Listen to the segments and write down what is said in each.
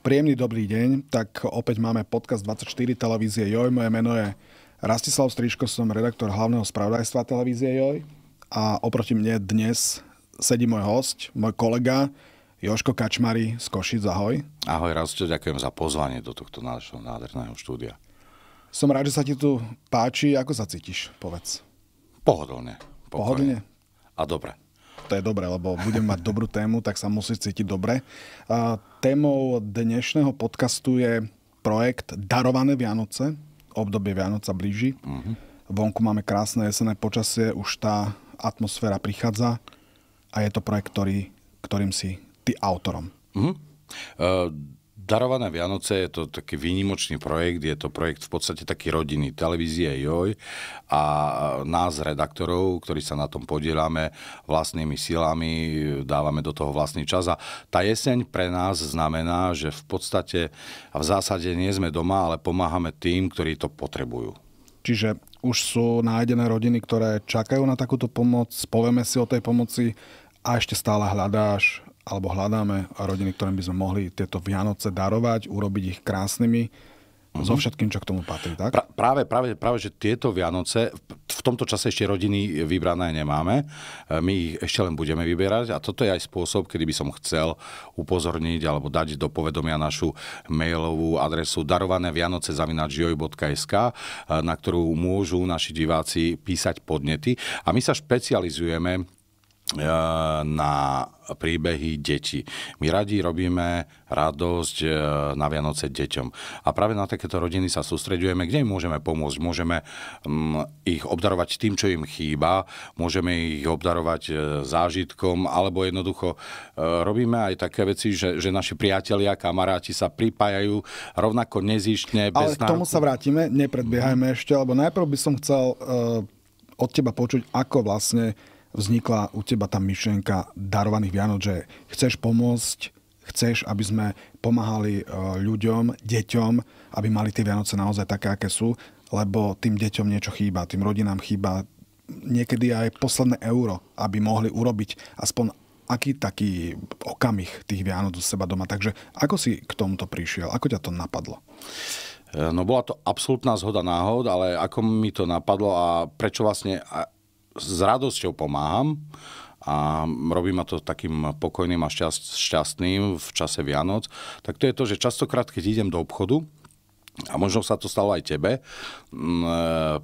Príjemný dobrý deň, tak opäť máme podcast 24 televízie JOJ. Moje meno je Rastislav Striško, som redaktor hlavného spravodajstva televízie JOJ a oproti mne dnes sedí môj host, môj kolega Joško Kačmari z Košic. Ahoj. Ahoj, Rasto, ďakujem za pozvanie do tohto nášho nádherného štúdia. Som rád, že sa ti tu páči. Ako sa cítiš? Povedz. Pohodlne. Pokojne. Pohodlne? A dobre to je dobré, lebo budem mať dobrú tému, tak sa musí cítiť dobre. Témou dnešného podcastu je projekt Darované Vianoce. Obdobie Vianoca blíži. Uh-huh. Vonku máme krásne jesenné počasie, už tá atmosféra prichádza a je to projekt, ktorý, ktorým si ty autorom. Uh-huh. Uh, Darované Vianoce je to taký výnimočný projekt, je to projekt v podstate taký rodiny televízie JOJ a nás, redaktorov, ktorí sa na tom podielame vlastnými silami, dávame do toho vlastný čas a tá jeseň pre nás znamená, že v podstate a v zásade nie sme doma, ale pomáhame tým, ktorí to potrebujú. Čiže už sú nájdené rodiny, ktoré čakajú na takúto pomoc, povieme si o tej pomoci a ešte stále hľadáš alebo hľadáme rodiny, ktorým by sme mohli tieto Vianoce darovať, urobiť ich krásnymi, Mm-hmm. So všetkým, čo k tomu patrí, tak? Pra, práve, práve, práve, že tieto Vianoce, v tomto čase ešte rodiny vybrané nemáme, e, my ich ešte len budeme vyberať a toto je aj spôsob, kedy by som chcel upozorniť alebo dať do povedomia našu mailovú adresu darované Vianoce darovanevianoce.joj.sk, e, na ktorú môžu naši diváci písať podnety. A my sa špecializujeme E, na príbehy detí. My radi robíme radosť e, na Vianoce deťom. A práve na takéto rodiny sa sústredujeme, kde im môžeme pomôcť. Môžeme mm, ich obdarovať tým, čo im chýba, môžeme ich obdarovať e, zážitkom, alebo jednoducho robíme aj také veci, že, že naši priatelia, kamaráti sa pripájajú rovnako nezištne. Ale bez k tomu sa vrátime, nepredbiehajme ešte, lebo najprv by som chcel od teba počuť, ako vlastne vznikla u teba tá myšlienka darovaných Vianoc, že chceš pomôcť, chceš, aby sme pomáhali e, ľuďom, deťom, aby mali tie Vianoce naozaj také, aké sú, lebo tým deťom niečo chýba, tým rodinám chýba niekedy aj posledné euro, aby mohli urobiť aspoň aký taký okamih tých Vianoc u seba doma. Takže ako si k tomuto prišiel? Ako ťa to napadlo? E, no bola to absolútna zhoda náhod, ale ako mi to napadlo a prečo vlastne s radosťou pomáham a robí ma to takým pokojným a šťastným v čase Vianoc, tak to je to, že častokrát, keď idem do obchodu, a možno sa to stalo aj tebe, e,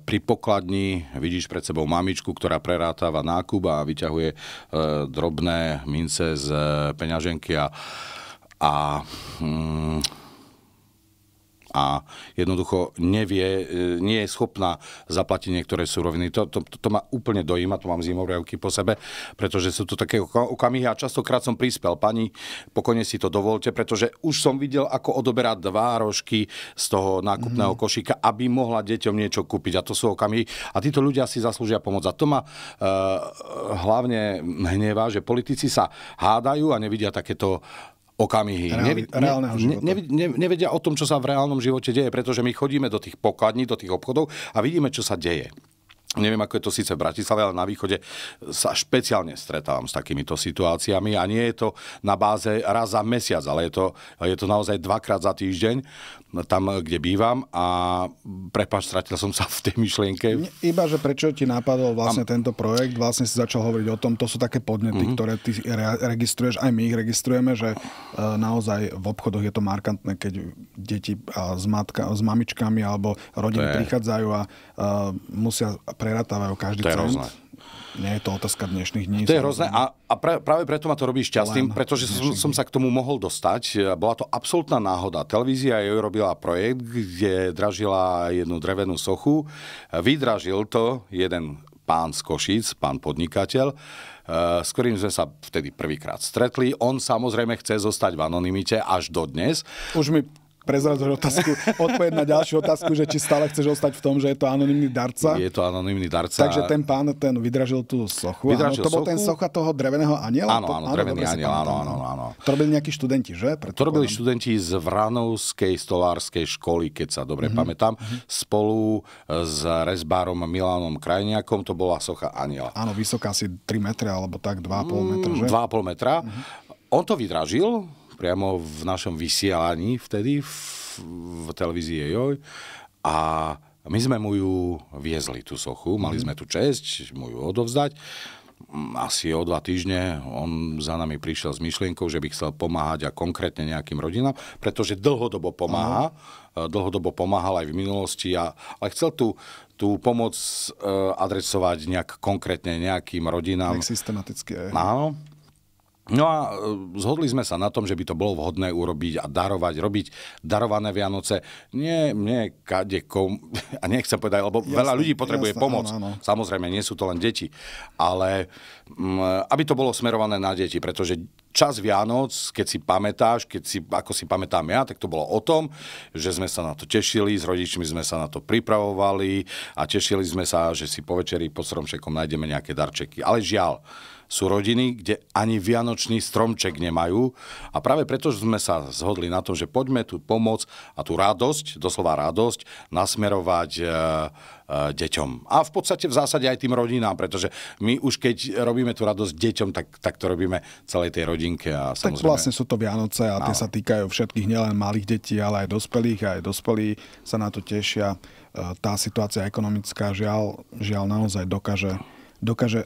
pri pokladni vidíš pred sebou mamičku, ktorá prerátava nákup a vyťahuje e, drobné mince z e, peňaženky a, a mm, a jednoducho nevie, e, nie je schopná zaplatiť niektoré súroviny. To, to, to, to ma úplne dojíma, to mám zimoriavky po sebe, pretože sú to také okamihy a častokrát som prispel. Pani, pokojne si to dovolte, pretože už som videl, ako odoberá dva rožky z toho nákupného mm. košíka, aby mohla deťom niečo kúpiť. A to sú okamihy. A títo ľudia si zaslúžia pomoc. A to ma uh, hlavne hnevá, že politici sa hádajú a nevidia takéto okamihy. Reál, reálneho života. Ne, ne, nevedia o tom, čo sa v reálnom živote deje, pretože my chodíme do tých pokladní, do tých obchodov a vidíme, čo sa deje. Neviem, ako je to síce v Bratislave, ale na východe sa špeciálne stretávam s takýmito situáciami a nie je to na báze raz za mesiac, ale je to, je to naozaj dvakrát za týždeň tam, kde bývam a prepáč, stratil som sa v tej myšlienke. Iba, že prečo ti napadol vlastne a... tento projekt, vlastne si začal hovoriť o tom, to sú také podnety, mm-hmm. ktoré ty re- registruješ, aj my ich registrujeme, že e, naozaj v obchodoch je to markantné, keď deti s, matka, s mamičkami alebo rodiny je... prichádzajú a uh, musia preratávajú každý to je cent. Rôzne. Nie je to otázka dnešných dní. To je hrozné a, a pra, práve preto ma to robí šťastným, pretože som, som sa k tomu mohol dostať. Bola to absolútna náhoda. Televízia jej robila projekt, kde dražila jednu drevenú sochu. Vydražil to jeden pán z Košic, pán podnikateľ, e, s ktorým sme sa vtedy prvýkrát stretli. On samozrejme chce zostať v anonimite až dodnes. Už mi prezradzaš otázku, odpoved na ďalšiu otázku, že či stále chceš ostať v tom, že je to anonimný darca. Je to anonimný darca. Takže ten pán ten vydražil tú sochu. Vydražil áno, to bol ten socha toho dreveného aniela? Áno, áno, áno drevený aniel, áno, áno, áno. To robili nejakí študenti, že? Preto to robili študenti z Vranovskej stolárskej školy, keď sa dobre mm-hmm. pamätám, mm-hmm. spolu eh, s rezbárom Milanom Krajniakom, to bola socha aniela. Áno, vysoká asi 3 metre alebo tak 2,5 metra, mm, že? 2,5 metra. Mm-hmm. On to vydražil, priamo v našom vysielaní vtedy v, v televízii Joj a my sme mu ju viezli, tú sochu, mali mhm. sme tu česť mu ju odovzdať. Asi o dva týždne on za nami prišiel s myšlienkou, že by chcel pomáhať a konkrétne nejakým rodinám, pretože dlhodobo pomáha, Aha. E, dlhodobo pomáhal aj v minulosti, a, ale chcel tú, tú pomoc e, adresovať nejak konkrétne nejakým rodinám. Tak systematicky aj. Áno. No a e, zhodli sme sa na tom, že by to bolo vhodné urobiť a darovať, robiť darované Vianoce. Nie, nie, kade, kom, a nechcem povedať, lebo jasne, veľa ľudí potrebuje jasne, pomoc. Áno, áno. Samozrejme, nie sú to len deti. Ale m, mm, e, aby to bolo smerované na deti, pretože čas Vianoc, keď si pamätáš, keď si, ako si pamätám ja, tak to bolo o tom, že sme sa na to tešili, s rodičmi sme sa na to pripravovali a tešili sme sa, že si po večeri pod stromčekom nájdeme nejaké darčeky. Ale žiaľ, sú rodiny, kde ani vianočný stromček nemajú a práve preto sme sa zhodli na tom, že poďme tú pomoc a tú radosť, doslova radosť, nasmerovať e, e, deťom. A v podstate v zásade aj tým rodinám, pretože my už keď robíme tú radosť deťom, tak, tak to robíme celej tej rodinke. A samozrejme... Tak vlastne sú to Vianoce a tie sa týkajú všetkých, nielen malých detí, ale aj dospelých, aj dospelí sa na to tešia. E, tá situácia ekonomická žiaľ, žiaľ naozaj dokáže dokáže...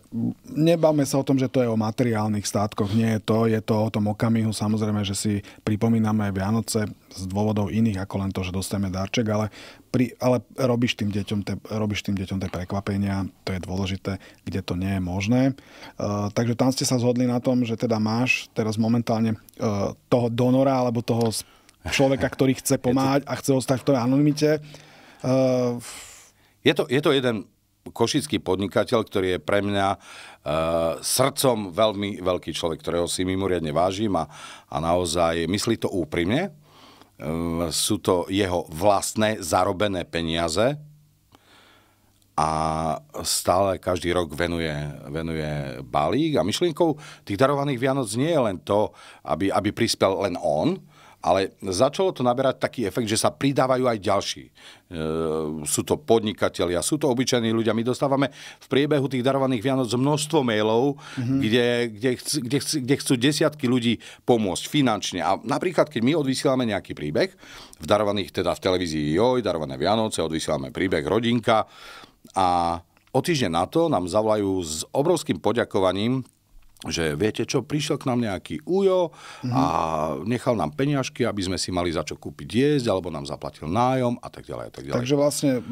Nebáme sa o tom, že to je o materiálnych státkoch, nie je to, je to o tom okamihu, samozrejme, že si pripomíname Vianoce z dôvodov iných, ako len to, že dostaneme darček, ale, pri, ale robíš tým deťom te, robíš tým deťom tie prekvapenia, to je dôležité, kde to nie je možné. E, takže tam ste sa zhodli na tom, že teda máš teraz momentálne e, toho donora, alebo toho človeka, ktorý chce pomáhať a chce ostať v tej anonimite. E, je to, je to jeden košický podnikateľ, ktorý je pre mňa e, srdcom veľmi veľký človek, ktorého si mimoriadne vážim a, a naozaj myslí to úprimne. E, sú to jeho vlastné zarobené peniaze a stále každý rok venuje, venuje balík. A myšlienkou tých darovaných Vianoc nie je len to, aby, aby prispel len on, ale začalo to naberať taký efekt, že sa pridávajú aj ďalší. E, sú to podnikatelia, sú to obyčajní ľudia. My dostávame v priebehu tých darovaných Vianoc množstvo mailov, mm-hmm. kde, kde, chc, kde, chc, kde chcú desiatky ľudí pomôcť finančne. A napríklad, keď my odvysielame nejaký príbeh, v darovaných, teda v televízii Joj, darované Vianoce, odvysielame príbeh Rodinka a o týždeň na to nám zavolajú s obrovským poďakovaním že viete čo, prišiel k nám nejaký ujo a nechal nám peňažky, aby sme si mali za čo kúpiť jesť, alebo nám zaplatil nájom a tak ďalej. A tak ďalej. Takže vlastne e,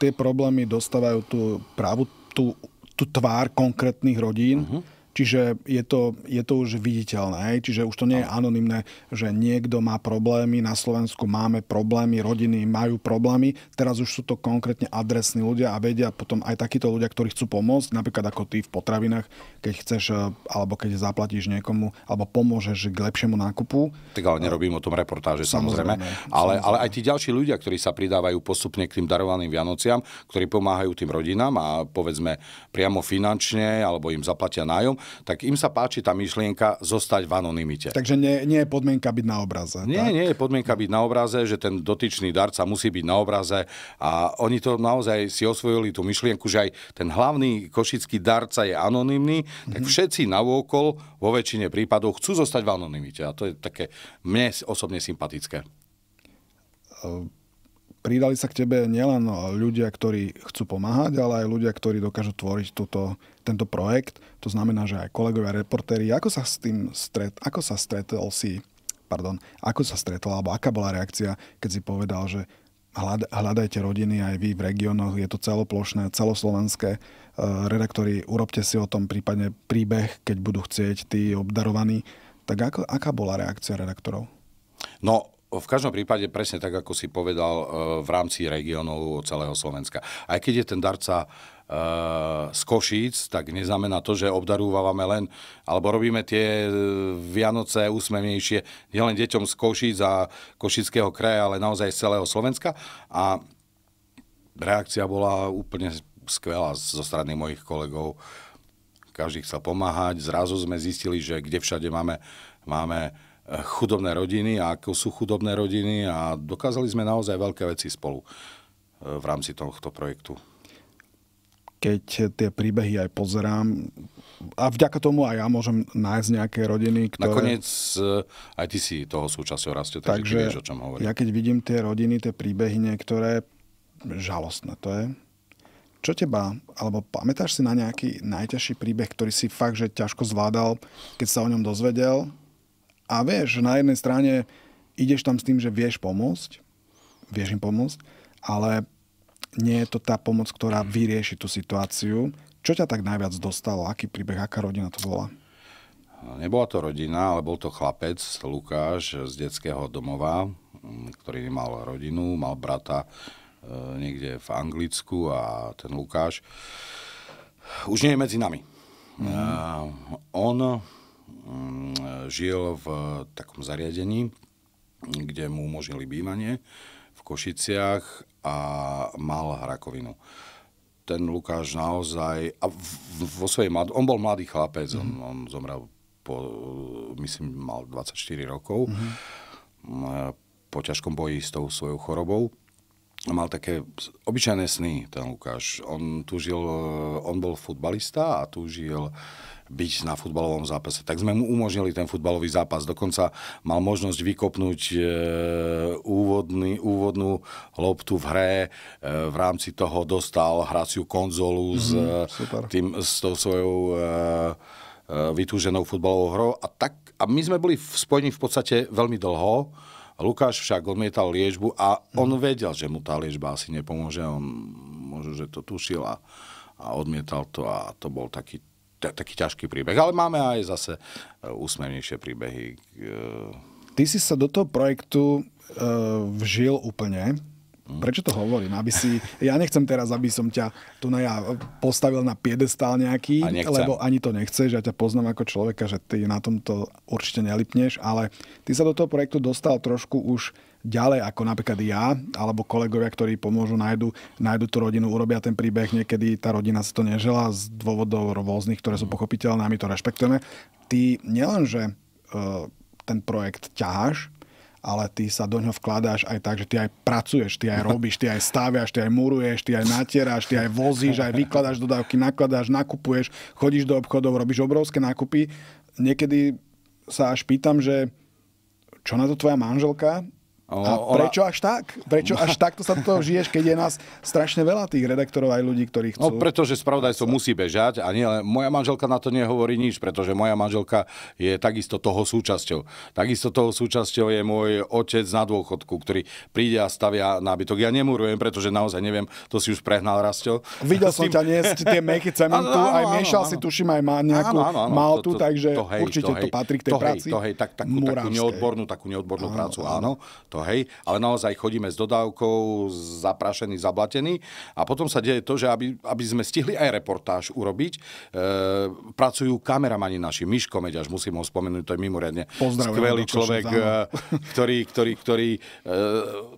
tie problémy dostávajú tú právu, tú, tú tvár konkrétnych rodín. Uh-huh. Čiže je to, je to už viditeľné, čiže už to nie je no. anonimné, že niekto má problémy, na Slovensku máme problémy, rodiny majú problémy, teraz už sú to konkrétne adresní ľudia a vedia potom aj takíto ľudia, ktorí chcú pomôcť, napríklad ako ty v potravinách, keď chceš, eh, alebo keď zaplatíš niekomu, alebo pomôžeš k lepšiemu nákupu. Tak ale nerobím o tom reportáže eh, samozrejme, samozrejme. Ale, samozrejme. ale aj tí ďalší ľudia, ktorí sa pridávajú postupne k tým darovaným Vianociam, ktorí pomáhajú tým rodinám a povedzme priamo finančne, alebo im zaplatia nájom, tak im sa páči tá myšlienka zostať v anonimite. Takže nie, nie je podmienka byť na obraze. Nie, tak? nie je podmienka byť na obraze, že ten dotyčný darca musí byť na obraze a oni to naozaj si osvojili tú myšlienku, že aj ten hlavný košický darca je anonimný, mm-hmm. tak mhm. všetci vôkol vo väčšine prípadov chcú zostať v anonimite a to je také mne osobne sympatické. Ehm, pridali sa k tebe nielen ľudia, ktorí chcú pomáhať, ale aj ľudia, ktorí dokážu tvoriť túto, tento projekt. To znamená, že aj kolegovia reportéri. Ako sa s tým stret, ako sa stretol si, pardon, ako sa stretol, alebo aká bola reakcia, keď si povedal, že hľadajte rodiny aj vy v regiónoch, je to celoplošné, celoslovenské. E, redaktori, urobte si o tom prípadne príbeh, keď budú chcieť tí obdarovaní. Tak ako, aká bola reakcia redaktorov? No, v každom prípade presne tak, ako si povedal, e, v rámci regiónov celého Slovenska. Aj keď je ten darca e, z Košíc, tak neznamená to, že obdarúvame len, alebo robíme tie e, Vianoce úsmevnejšie nielen deťom z Košíc a Košického kraja, ale naozaj z celého Slovenska. A reakcia bola úplne skvelá zo strany mojich kolegov. Každý chcel pomáhať. Zrazu sme zistili, že kde všade máme, máme chudobné rodiny a ako sú chudobné rodiny a dokázali sme naozaj veľké veci spolu eh, v rámci tohto projektu. Keď tie príbehy aj pozerám, a vďaka tomu aj ja môžem nájsť nejaké rodiny, ktoré... Nakoniec eh, aj ty si toho súčasťou rastie, takže, takže vieš, o čom hovorím. Ja keď vidím tie rodiny, tie príbehy niektoré, žalostné to je. Čo teba, alebo pamätáš si na nejaký najťažší príbeh, ktorý si fakt, že ťažko zvládal, keď sa o ňom dozvedel? A vieš, na jednej strane ideš tam s tým, že vieš pomôcť, vieš im pomôcť, ale nie je to tá pomoc, ktorá vyrieši tú situáciu. Čo ťa tak najviac dostalo? Aký príbeh, aká rodina to bola? No, nebola to rodina, ale bol to chlapec, Lukáš, z detského domova, mm, ktorý mal rodinu, mal brata e, niekde v Anglicku a ten Lukáš už nie je medzi nami. Mm. E, on Mm, žil v eh, takom zariadení, kde mu umožnili bývanie v Košiciach a mal rakovinu. Ten Lukáš naozaj, a vo svojej mlad- on bol mladý chlapec, mm. on, mhm. on zomrel po, eh, myslím, mal 24 rokov, mhm. mm. Eh, po ťažkom boji s tou svojou chorobou mal také obyčajné sny, ten Lukáš. On tu žil, on bol futbalista a tu žil byť na futbalovom zápase. Tak sme mu umožnili ten futbalový zápas. Dokonca mal možnosť vykopnúť e, úvodný, úvodnú loptu v hre. E, v rámci toho dostal hraciu konzolu mm-hmm, s, mhm, e, tým, s tou svojou vytúženou futbalovou hrou. A, tak, a my sme boli v spojení v podstate veľmi dlho. Lukáš však odmietal liečbu a mhm. on vedel, že mu tá liečba asi nepomôže. On možno, že to tušil a, a odmietal to a to bol taký taký ťažký príbeh. Ale máme aj zase eh, úsmevnejšie príbehy. Eh. Ty si sa do toho projektu uh, vžil úplne. Hm. Prečo to hovorím? Aby si, ja nechcem teraz, aby som ťa tu na ja postavil na piedestál nejaký, lebo ani to nechceš, ja ťa poznám ako človeka, že ty na tomto určite nelipneš, ale ty sa do toho projektu dostal trošku už ďalej ako napríklad ja, alebo kolegovia, ktorí pomôžu, nájdu, nájdu tú rodinu, urobia ten príbeh. Niekedy tá rodina sa to nežela z dôvodov rôznych, ktoré sú mhm. pochopiteľné a my to rešpektujeme. Ty nielenže uh, ten projekt ťaháš, ale ty sa do ňoho vkladáš aj tak, že ty aj pracuješ, ty aj robíš, ty aj staviaš, ty aj muruješ, ty aj natieráš, ty aj vozíš, aj vykladáš dodávky, nakladáš, nakupuješ, chodíš do obchodov, robíš obrovské nákupy. Niekedy sa až pýtam, že čo na to tvoja manželka, O, a prečo až tak? Prečo až takto sa to toho žiješ, keď je nás strašne veľa tých redaktorov aj ľudí, ktorí no, chcú? No pretože spravodajstvo musí bežať a nie, moja manželka na to nehovorí nič, pretože moja manželka je takisto toho súčasťou. Takisto toho súčasťou je môj otec na dôchodku, ktorý príde a stavia nábytok. Ja nemúrujem, pretože naozaj neviem, to si už prehnal rastel. Videl som ťa niesť tie mechy cementu, aj miešal si tuším aj má nejakú maltu, takže určite to, patrí k tej práci. to, hej, takú, neodbornú, áno, prácu, áno to, hej, ale naozaj chodíme s dodávkou, zaprašený, zablatený a potom sa deje to, že aby, aby sme stihli aj reportáž urobiť, e, pracujú kameramani naši, Miško Meďaš, musím ho spomenúť, to je mimoriadne skvelý človek, e, ktorý, ktorý, ktorý e,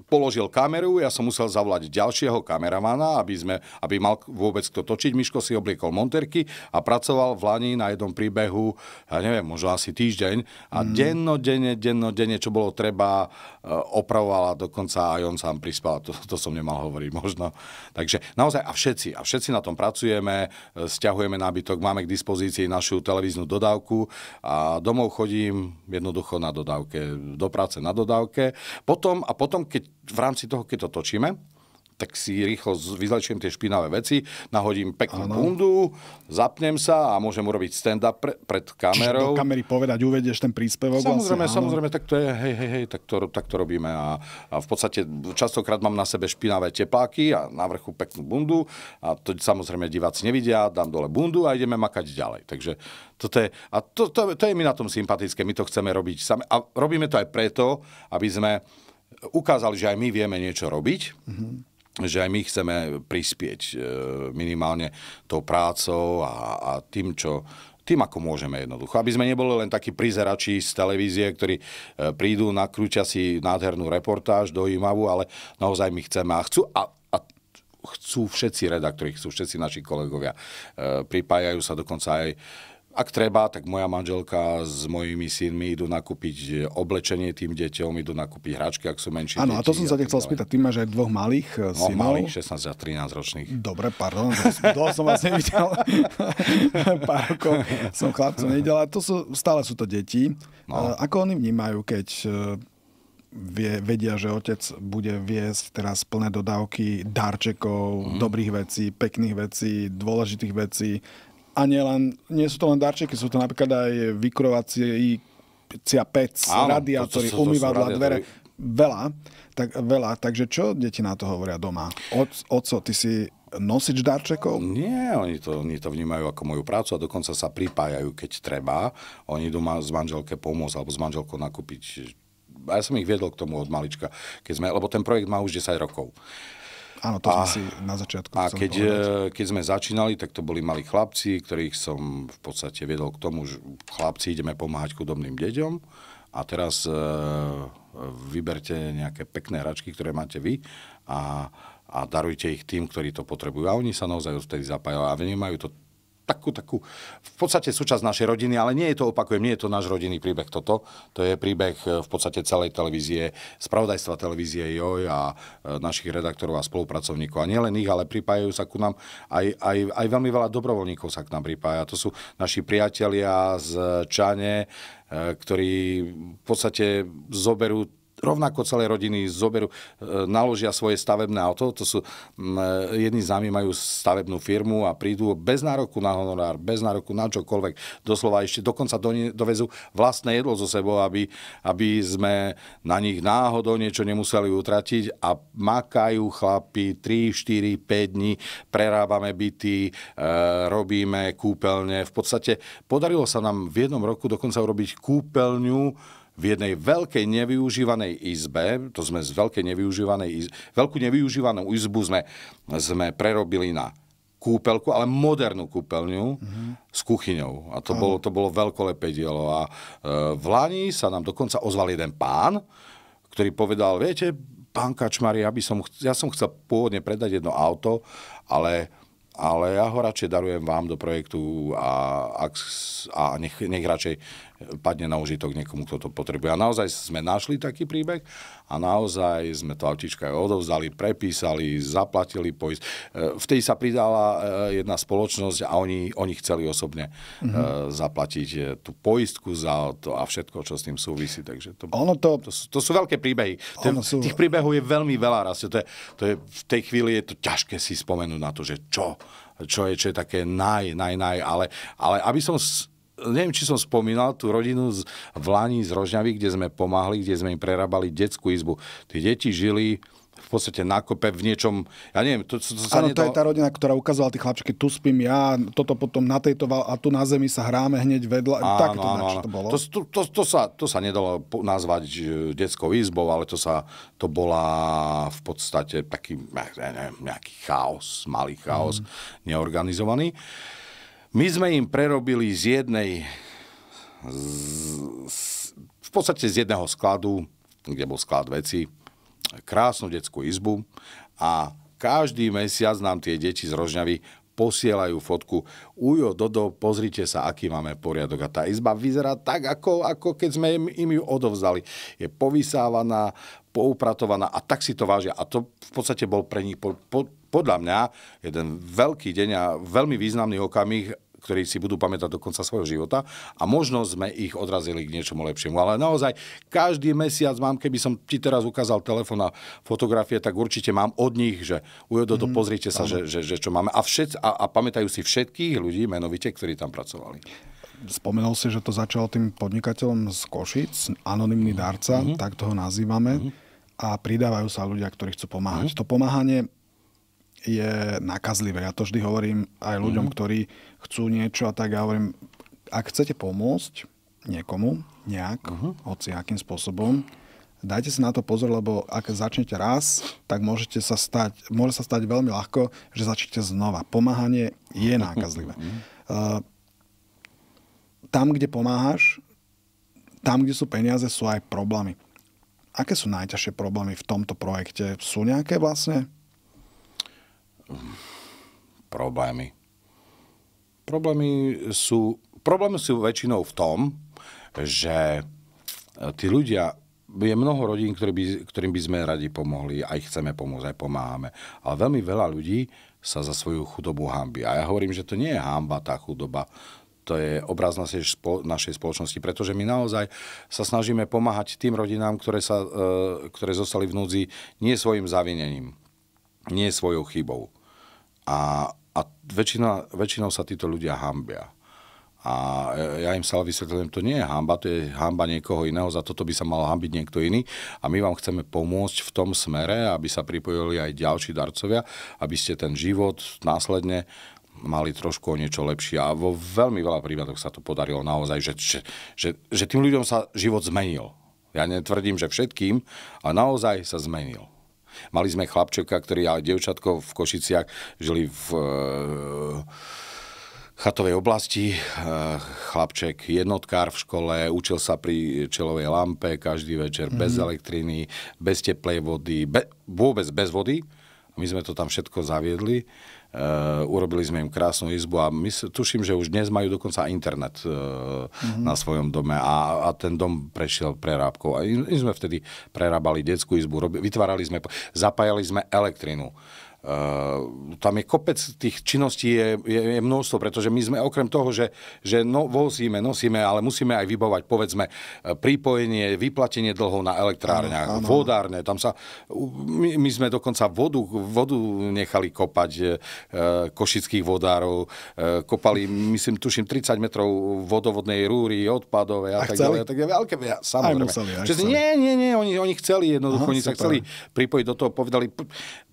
položil kameru, ja som musel zavolať ďalšieho kameramana, aby, sme, aby mal vôbec kto točiť, Miško si obliekol monterky a pracoval v Lani na jednom príbehu, ja neviem, možno asi týždeň a mm. dennodenne, dennodenne, čo bolo treba e, opravoval a dokonca aj on sám prispal. To, to som nemal hovoriť možno. Takže naozaj a všetci, a všetci na tom pracujeme, e, stiahujeme nábytok, máme k dispozícii našu televíznu dodávku a domov chodím jednoducho na dodávke, do práce na dodávke. Potom, a potom, keď v rámci toho, keď to točíme, tak si rýchlo vyzlečiem tie špinavé veci, nahodím peknú ano. bundu, zapnem sa a môžem urobiť stand-up pre, pred kamerou. Čiže do kamery povedať, uvedieš ten príspevok. Vlastne, samozrejme, vlastne, samozrejme, tak to je, hej, hej, hej, tak to, tak to robíme. A, a v podstate častokrát mám na sebe špinavé tepáky a na vrchu peknú bundu a to samozrejme diváci nevidia, dám dole bundu a ideme makať ďalej. Takže toto je, a to, to, to je mi na tom sympatické, my to chceme robiť sami. A robíme to aj preto, aby sme ukázali, že aj my vieme niečo robiť. Mm-hmm že aj my chceme prispieť e, minimálne tou prácou a, a tým, čo, tým, ako môžeme jednoducho. Aby sme neboli len takí prizerači z televízie, ktorí e, prídu, nakrúťa si nádhernú reportáž, dojímavú, ale naozaj my chceme a chcú, a, a chcú všetci redaktori, chcú všetci naši kolegovia. E, pripájajú sa dokonca aj e, ak treba, tak moja manželka s mojimi synmi idú nakúpiť e, oblečenie tým deťom, idú nakúpiť hračky, ak sú menší. Áno, a to som sa ťa chcel spýtať. Ty máš aj dvoch malých e, no, synov. malých, 16 a 13 ročných. Dobre, pardon, to som vás nevidel. Pár rokov som chlapcom nevidel, ale to sú, stále sú to deti. No. E, ako oni vnímajú, keď vie, vedia, že otec bude viesť teraz plné dodávky darčekov, mm. dobrých vecí, pekných vecí, dôležitých vecí, a nie, len, nie sú to len darčeky, sú to napríklad aj vykrovacie pec, Áno, radiátory, to, to, to, umývadla, dvere. Veľa, tak, veľa. Takže čo deti na to hovoria doma? Oco, ty si nosič darčekov? Nie, oni to, oni to vnímajú ako moju prácu a dokonca sa pripájajú, keď treba. Oni idú ma manželke pomôcť alebo s manželkou nakúpiť. A ja som ich viedol k tomu od malička, keď sme, lebo ten projekt má už 10 rokov. Áno, to a, si na začiatku A keď, e, keď sme začínali, tak to boli malí chlapci, ktorých som v podstate viedol k tomu, že chlapci ideme pomáhať chudobným deťom a teraz e, vyberte nejaké pekné hračky, ktoré máte vy a, a darujte ich tým, ktorí to potrebujú. A oni sa naozaj odtedy zapájajú a vnímajú to takú, takú, v podstate súčasť našej rodiny, ale nie je to, opakujem, nie je to náš rodinný príbeh toto. To je príbeh e, v podstate celej televízie, spravodajstva televízie JOJ a e, našich redaktorov a spolupracovníkov. A nielen ich, ale pripájajú sa ku nám aj, aj, aj veľmi veľa dobrovoľníkov sa k nám pripája. To sú naši priatelia z Čane, e, ktorí v podstate zoberú rovnako celé rodiny zoberú, e, naložia svoje stavebné auto. To sú, e, jedni z nami majú stavebnú firmu a prídu bez nároku na honorár, bez nároku na čokoľvek. Doslova ešte dokonca do, dovezú vlastné jedlo so sebou, aby, aby sme na nich náhodou niečo nemuseli utratiť a makajú chlapi 3, 4, 5 dní, prerábame byty, e, robíme kúpeľne. V podstate podarilo sa nám v jednom roku dokonca urobiť kúpeľňu v jednej veľkej nevyužívanej izbe, to sme z veľkej nevyužívanej izbe, veľkú nevyužívanú izbu sme, sme prerobili na kúpelku, ale modernú kúpeľňu mm-hmm. s kuchyňou. A to, Aj. bolo, to bolo veľkolepé dielo. A e, v Lani sa nám dokonca ozval jeden pán, ktorý povedal, viete, pán Kačmari, ja, by som, ja som chcel pôvodne predať jedno auto, ale, ale ja ho radšej darujem vám do projektu a, a, a nech, nech radšej padne na užitok niekomu, kto to potrebuje. A naozaj sme našli taký príbeh a naozaj sme to autíčka aj odovzdali, prepísali, zaplatili poist. E, Vtedy sa pridala e, jedna spoločnosť a oni, oni chceli osobne mm-hmm. zaplatiť tú poistku za to a všetko, čo s tým súvisí. Takže to, ono to... To, sú, to sú veľké príbehy. Ten, sú... Tých príbehov je veľmi veľa. Raz. To je, to je, v tej chvíli je to ťažké si spomenúť na to, že čo, čo je, čo je také naj, naj, naj, ale, ale aby som s neviem, či som spomínal tú rodinu z, v z Rožňavy, kde sme pomáhali, kde sme im prerábali detskú izbu. Tí deti žili v podstate na kope v niečom, ja neviem, to, to, to sa Áno, nedal... to je tá rodina, ktorá ukázala tých chlapčeky, tu spím ja, toto potom na tejto a tu na zemi sa hráme hneď vedľa. Áno, tak to, áno, áno. to bolo. To, to, to, to, sa, to sa nedalo nazvať detskou izbou, ale to sa, to bola v podstate taký, ja neviem, nejaký chaos, malý chaos, mm. neorganizovaný. My sme im prerobili z jednej, z, z, v podstate z jedného skladu, kde bol sklad veci, krásnu detskú izbu a každý mesiac nám tie deti z Rožňavy posielajú fotku. Ujo, Dodo, pozrite sa, aký máme poriadok. A tá izba vyzerá tak, ako, ako keď sme im, ju odovzdali. Je povysávaná, poupratovaná a tak si to vážia. A to v podstate bol pre nich po, po, podľa mňa jeden veľký deň a veľmi významný okamih, ktorí si budú pamätať do konca svojho života a možno sme ich odrazili k niečomu lepšiemu. Ale naozaj, každý mesiac mám, keby som ti teraz ukázal telefón a fotografie, tak určite mám od nich, že ujodo to, mm, pozrite sa, že, že, že, čo máme. A, všet, a, a pamätajú si všetkých ľudí, menovite, ktorí tam pracovali. Spomenul si, že to začalo tým podnikateľom z Košic, anonimný darca, mm-hmm. tak toho nazývame. Mm-hmm. A pridávajú sa ľudia, ktorí chcú pomáhať. Mm-hmm. To pomáhanie je nakazlivé. Ja to vždy hovorím aj ľuďom, mm. ktorí chcú niečo a tak ja hovorím, ak chcete pomôcť niekomu, nejak, uh-huh. hoci akým spôsobom, dajte si na to pozor, lebo ak začnete raz, tak môžete sa stať, môže sa stať veľmi ľahko, že začnete znova. Pomáhanie je mhm. nákazlivé. Uh, mhm. eh, tam, kde pomáhaš, tam, kde sú peniaze, sú aj problémy. Aké sú najťažšie problémy v tomto projekte? Sú nejaké vlastne? problémy. Problémy sú, problémy sú väčšinou v tom, že e, tí ľudia, je mnoho rodín, ktorý by, ktorým by sme radi pomohli, aj chceme pomôcť, aj pomáhame. Ale veľmi veľa ľudí sa za svoju chudobu hambi. A ja hovorím, že to nie je hamba tá chudoba. To je obraz našej, našej spoločnosti, pretože my naozaj sa snažíme pomáhať tým rodinám, ktoré, sa, e, ktoré zostali v núdzi nie svojim zavinením, nie svojou chybou a, a väčšina, väčšinou sa títo ľudia hambia. A ja im stále vysvetľujem, to nie je hamba, to je hamba niekoho iného, za toto by sa mal hambiť niekto iný. A my vám chceme pomôcť v tom smere, aby sa pripojili aj ďalší darcovia, aby ste ten život následne mali trošku o niečo lepšie. A vo veľmi veľa prípadoch sa to podarilo naozaj, že, že, že, že tým ľuďom sa život zmenil. Ja netvrdím, že všetkým, a naozaj sa zmenil. Mali sme chlapčeka, ktorý a devčatko v Košiciach žili v e, chatovej oblasti, e, chlapček jednotkár v škole, učil sa pri čelovej lampe každý večer mm. bez mhm. elektriny, bez teplej vody, be, vôbec bez vody. My sme to tam všetko zaviedli, e, urobili sme im krásnu izbu a my, tuším, že už dnes majú dokonca internet e, mm-hmm. na svojom dome a, a ten dom prešiel prerábkou. A my sme vtedy prerábali detskú izbu, robili, vytvárali sme, zapájali sme elektrinu. Uh, tam je kopec tých činností, je, je, je množstvo, pretože my sme okrem toho, že, že no, vozíme, nosíme, ale musíme aj vybovať, povedzme, e, prípojenie, vyplatenie dlhov na elektrárniach, ano, ano. vodárne, tam sa, my, my sme dokonca vodu, vodu nechali kopať uh, košických vodárov, uh, kopali, myslím, tuším, 30 metrov vodovodnej rúry, odpadové a, a tak ďalej, a tak ďalej, ale keby, samozrejme. Aj museli, aj Čiže, nie, nie, nie, oni, oni chceli jednoducho, Aha, oni sa chceli pripojiť do toho, povedali,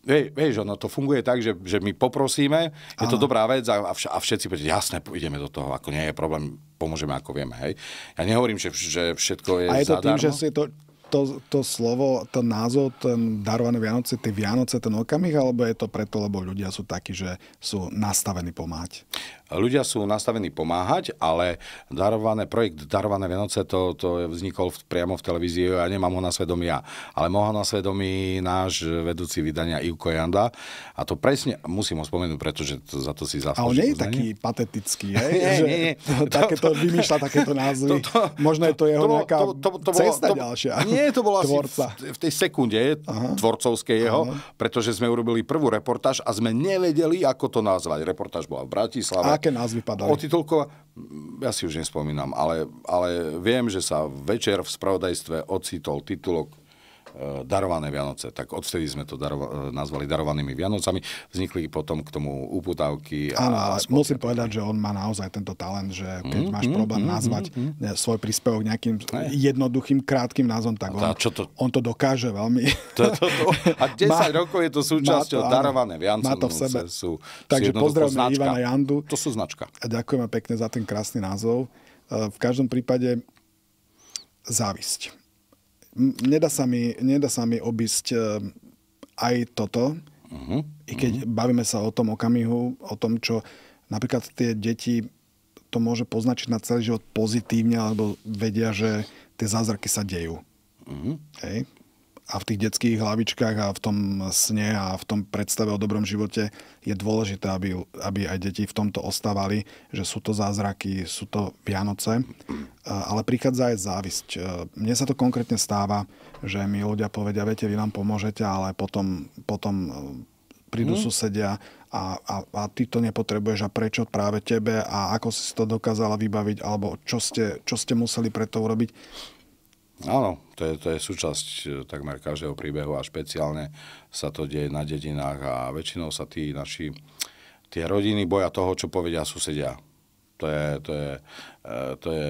vie, vieš, ono to funguje tak, že, že my poprosíme, je Aha. to dobrá vec a, vš- a všetci povedia, jasné, ideme do toho, ako nie je problém, pomôžeme ako vieme, hej. Ja nehovorím, že, že všetko je A je to zadarmo. tým, že si to to, to slovo, ten názov, ten darované Vianoce, tie Vianoce, ten okamih, alebo je to preto, lebo ľudia sú takí, že sú nastavení pomáhať? Ľudia sú nastavení pomáhať, ale darované, projekt Darované Vianoce, to, to vznikol v, priamo v televízii a ja nemám ho na svedomí ja. Ale mohol na svedomí náš vedúci vydania Ivko Janda a to presne, musím ho spomenúť, pretože to, za to si zaslúžil. Ale nie je taký patetický, hej? nie, že nie, nie. To, takéto, to, vymýšľa takéto názvy. To, to, Možno je to jeho to, nejaká to, to, to, to, cesta bolo, to, ďalšia. Nie, nie, to bola tvorca. asi v tej sekunde Aha. tvorcovskej jeho, Aha. pretože sme urobili prvú reportáž a sme nevedeli, ako to nazvať. Reportáž bola v Bratislave. A aké názvy padali? titulko, mm, ja si už nespomínam, ale, ale viem, že sa večer v spravodajstve ocitol titulok darované Vianoce. Tak odvtedy sme to darova- nazvali darovanými Vianocami. Vznikli potom k tomu uputávky. A Áno, ale spôsob. musím povedať, že on má naozaj tento talent, že keď mm, máš mm, problém mm, nazvať mm, svoj príspevok nejakým ne. jednoduchým, krátkým názvom, tak on, čo to... on to dokáže veľmi. To, to, to, a 10 má, rokov je to súčasťou to, darované Vianoce. Má to no, v sebe. Sú, Takže pozdravme Ivana Jandu. To sú značka. A ďakujeme pekne za ten krásny názov. E, v každom prípade e, závisť nedá sa mi, nedá sa mi obísť e, aj toto, uh-huh. i keď uh-huh. bavíme sa o tom okamihu, o tom, čo napríklad tie deti to môže poznačiť na celý život pozitívne, alebo vedia, že tie zázraky sa dejú. Uh-huh. Hej? a v tých detských hlavičkách a v tom sne a v tom predstave o dobrom živote je dôležité, aby, aby aj deti v tomto ostávali, že sú to zázraky, sú to Vianoce, ale prichádza aj závisť. E, mne sa to konkrétne stáva, že mi ľudia povedia, viete, vy nám pomôžete, ale potom, potom e, prídu mm. susedia a, a, a ty to nepotrebuješ a prečo práve tebe a ako si to dokázala vybaviť alebo čo ste, čo ste museli pre to urobiť. Áno, to je, to je súčasť e, takmer každého príbehu a špeciálne sa to deje na dedinách a väčšinou sa tí naši, tie rodiny boja toho, čo povedia susedia. To je, to je, e, to je,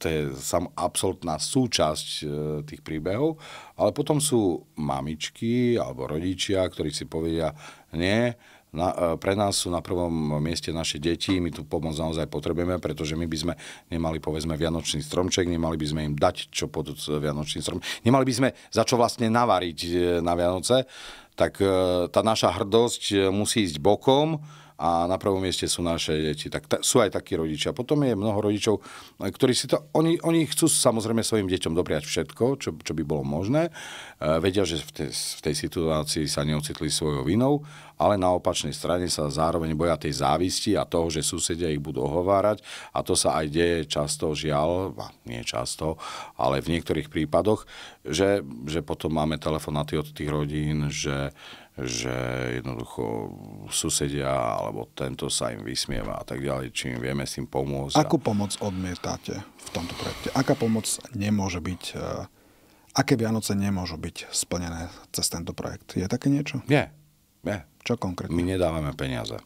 to je sam, absolútna súčasť e, tých príbehov, ale potom sú mamičky alebo rodičia, ktorí si povedia, nie, na, e, pre nás sú na prvom mieste naše deti, my tú pomoc naozaj potrebujeme, pretože my by sme nemali povedzme vianočný stromček, nemali by sme im dať čo pod vianočný strom, nemali by sme za čo vlastne navariť e, na Vianoce, tak e, tá naša hrdosť musí ísť bokom, a na prvom mieste sú naše deti. Tak ta, sú aj takí rodičia. Potom je mnoho rodičov, ktorí si to, oni, oni chcú samozrejme svojim deťom dopriať všetko, čo, čo by bolo možné. E, vedia, že v tej, v tej situácii sa neocitli svojou vinou, ale na opačnej strane sa zároveň boja tej závisti a toho, že susedia ich budú ohovárať a to sa aj deje často, žiaľ, nie často, ale v niektorých prípadoch, že, že potom máme telefonáty od tých rodín, že že jednoducho susedia alebo tento sa im vysmieva a tak ďalej, čím vieme s tým pomôcť. Akú pomoc odmietate v tomto projekte? Aká pomoc nemôže byť e, aké Vianoce nemôžu byť splnené cez tento projekt? Je také niečo? Nie. Nie. Čo konkrétne? My nedávame peniaze.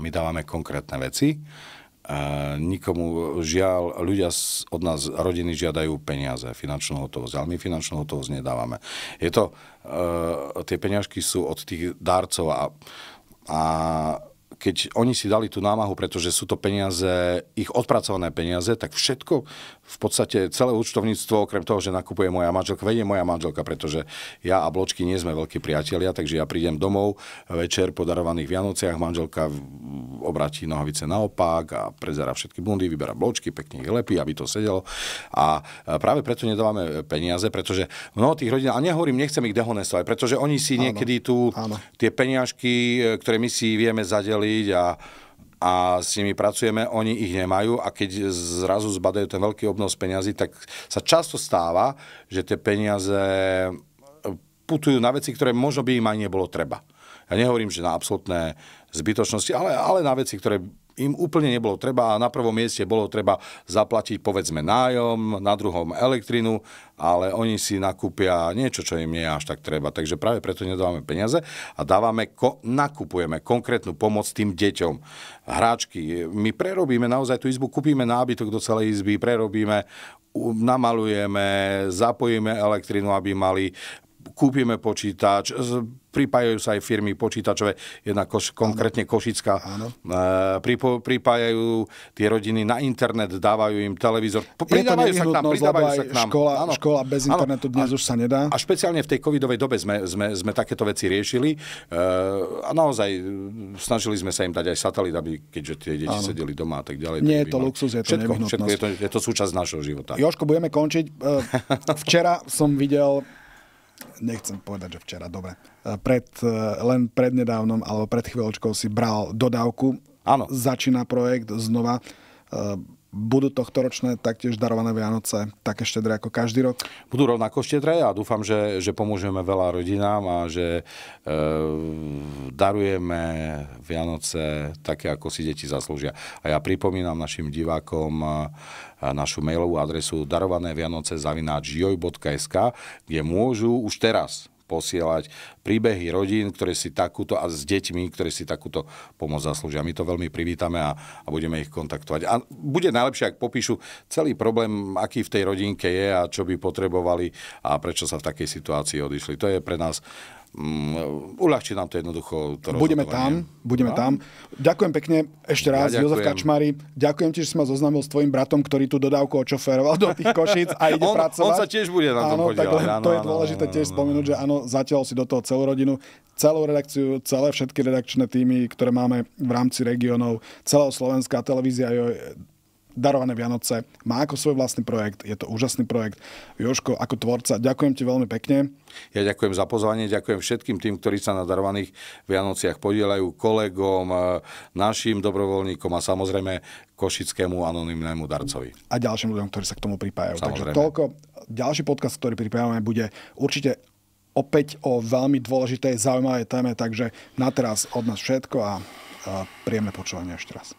My dávame konkrétne veci nikomu žiaľ, ľudia od nás, rodiny žiadajú peniaze, finančnú hotovosť, ale my finančnú hotovosť nedávame. Je to, eh, tie peniažky sú od tých dárcov a, a keď oni si dali tú námahu, pretože sú to peniaze, ich odpracované peniaze, tak všetko, v podstate celé účtovníctvo, okrem toho, že nakupuje moja manželka, vedie moja manželka, pretože ja a bločky nie sme veľkí priatelia, takže ja prídem domov večer po darovaných Vianociach, manželka obratí nohavice naopak a prezera všetky bundy, vyberá bločky, pekne ich lepí, aby to sedelo. A práve preto nedávame peniaze, pretože mnoho tých rodín, a nehovorím, nechcem ich dehonestovať, pretože oni si niekedy tu áno. tie peniažky, e, ktoré my si vieme zadeli, obhájiť a a s nimi pracujeme, oni ich nemajú a keď zrazu zbadajú ten veľký obnos peňazí, tak sa často stáva, že tie peniaze eh, putujú na veci, ktoré možno by im aj nebolo treba. Ja nehovorím, že na absolútne zbytočnosti, ale, ale na veci, ktoré im úplne nebolo treba a na prvom mieste bolo treba zaplatiť povedzme nájom, na druhom elektrinu, ale oni si nakúpia niečo, čo im nie je až tak treba. Takže práve preto nedávame peniaze a dávame, ko, nakupujeme konkrétnu pomoc tým deťom. Hráčky, my prerobíme naozaj tú izbu, kúpime nábytok do celej izby, prerobíme namalujeme, zapojíme elektrinu, aby mali kúpime počítač, pripájajú sa aj firmy počítačové, jedna koš, konkrétne Košická, e, pripo, pripájajú tie rodiny na internet, dávajú im televízor, pridávajú sa k nám, pridávajú sa k nám. Škola, ano, škola bez áno, internetu dnes a, už sa nedá. A špeciálne v tej covidovej dobe sme, sme, sme takéto veci riešili uh, a naozaj mm, snažili sme sa im dať aj satelit, aby, keďže tie deti ano. sedeli doma a tak ďalej. Nie je to luxus, je to všetko, všetko je, to, je to súčasť našho života. Joško, budeme končiť. E, včera som videl nechcem povedať, že včera, dobre. Eh, pred, eh, len prednedávnom alebo pred chvíľočkou si bral dodávku. Áno. Začína projekt znova eh, budú tohto ročné taktiež darované Vianoce také štedré ako každý rok? Budú rovnako štedré a dúfam, že, že pomôžeme veľa rodinám a že e, darujeme Vianoce také, ako si deti zaslúžia. A ja pripomínam našim divákom e, našu mailovú adresu Vianoce kde môžu už teraz posielať príbehy rodín, ktoré si takúto a s deťmi, ktoré si takúto pomoc zaslúžia. My to veľmi privítame a, a budeme ich kontaktovať. A bude najlepšie, ak popíšu celý problém, aký v tej rodinke je a čo by potrebovali a prečo sa v takej situácii odišli. To je pre nás Mm, uľahčí nám to jednoducho to Budeme tam, budeme no? tam. Ďakujem pekne ešte raz, ja Jozef Kačmari. Ďakujem ti, že si ma zoznámil s tvojim bratom, ktorý tú dodávku očoferoval do tých košíc a ide on, pracovať. On sa tiež bude na áno, tom Tak len, áno, to je dôležité áno, tiež áno, spomenúť, áno. že áno, zatiaľ si do toho celú rodinu, celú redakciu, celé všetky redakčné týmy, ktoré máme v rámci regiónov, celého Slovenska, televízia je Darované Vianoce má ako svoj vlastný projekt, je to úžasný projekt. Joško, ako tvorca, ďakujem ti veľmi pekne. Ja ďakujem za pozvanie, ďakujem všetkým tým, ktorí sa na Darovaných Vianociach podielajú, kolegom, e, našim dobrovoľníkom a samozrejme košickému anonimnému darcovi. A ďalším ľuďom, ktorí sa k tomu pripájajú. Samozrejme. Takže toľko. Ďalší podcast, ktorý pripájame, bude určite opäť o veľmi dôležitej, zaujímavej téme, takže na teraz od nás všetko a príjemné počúvanie ešte raz.